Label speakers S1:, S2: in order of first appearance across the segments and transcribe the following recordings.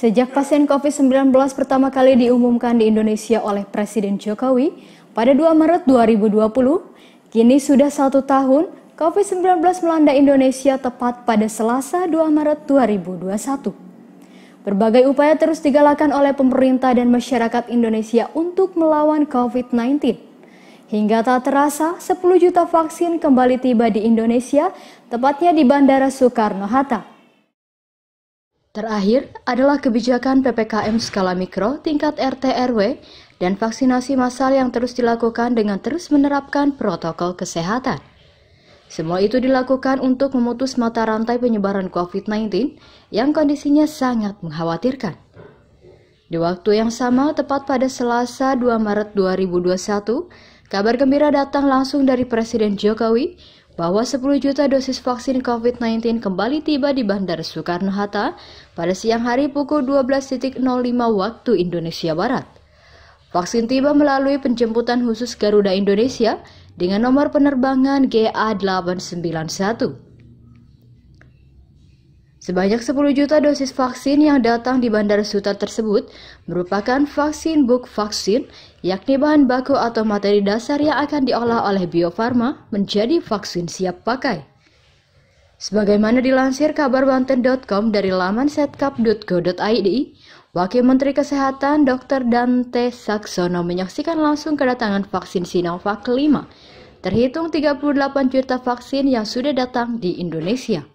S1: Sejak pasien COVID-19 pertama kali diumumkan di Indonesia oleh Presiden Jokowi pada 2 Maret 2020, kini sudah satu tahun COVID-19 melanda Indonesia tepat pada Selasa 2 Maret 2021. Berbagai upaya terus digalakan oleh pemerintah dan masyarakat Indonesia untuk melawan COVID-19. Hingga tak terasa, 10 juta vaksin kembali tiba di Indonesia, tepatnya di Bandara Soekarno-Hatta. Terakhir adalah kebijakan PPKM skala mikro tingkat RT RW dan vaksinasi massal yang terus dilakukan dengan terus menerapkan protokol kesehatan. Semua itu dilakukan untuk memutus mata rantai penyebaran COVID-19 yang kondisinya sangat mengkhawatirkan. Di waktu yang sama, tepat pada Selasa 2 Maret 2021, kabar gembira datang langsung dari Presiden Jokowi bahwa 10 juta dosis vaksin COVID-19 kembali tiba di Bandara Soekarno-Hatta pada siang hari pukul 12.05 waktu Indonesia Barat. Vaksin tiba melalui penjemputan khusus Garuda Indonesia dengan nomor penerbangan GA891. Sebanyak 10 juta dosis vaksin yang datang di Bandara Suta tersebut merupakan vaksin book vaksin, yakni bahan baku atau materi dasar yang akan diolah oleh Bio Farma menjadi vaksin siap pakai. Sebagaimana dilansir kabar banten.com dari laman setkap.go.id, Wakil Menteri Kesehatan Dr. Dante Saksono menyaksikan langsung kedatangan vaksin Sinovac 5, terhitung 38 juta vaksin yang sudah datang di Indonesia.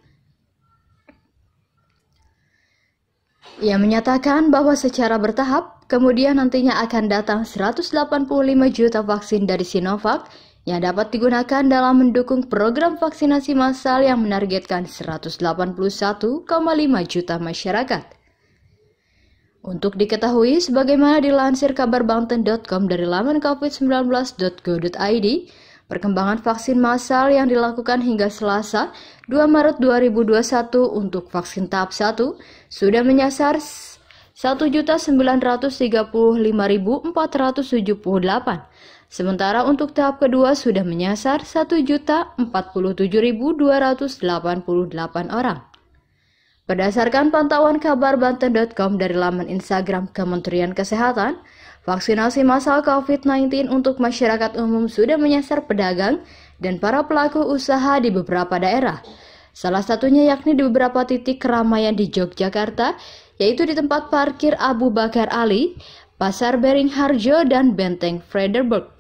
S1: Ia menyatakan bahwa secara bertahap, kemudian nantinya akan datang 185 juta vaksin dari Sinovac yang dapat digunakan dalam mendukung program vaksinasi massal yang menargetkan 181,5 juta masyarakat. Untuk diketahui sebagaimana dilansir kabar banten.com dari laman covid19.go.id, Perkembangan vaksin massal yang dilakukan hingga Selasa, 2 Maret 2021 untuk vaksin tahap 1 sudah menyasar 1.935.478. Sementara untuk tahap kedua sudah menyasar 1.047.288 orang. Berdasarkan pantauan kabar banten.com dari laman Instagram Kementerian Kesehatan, Vaksinasi massal COVID-19 untuk masyarakat umum sudah menyasar pedagang dan para pelaku usaha di beberapa daerah. Salah satunya yakni di beberapa titik keramaian di Yogyakarta, yaitu di tempat parkir Abu Bakar Ali, Pasar Bering Harjo, dan Benteng Frederberg.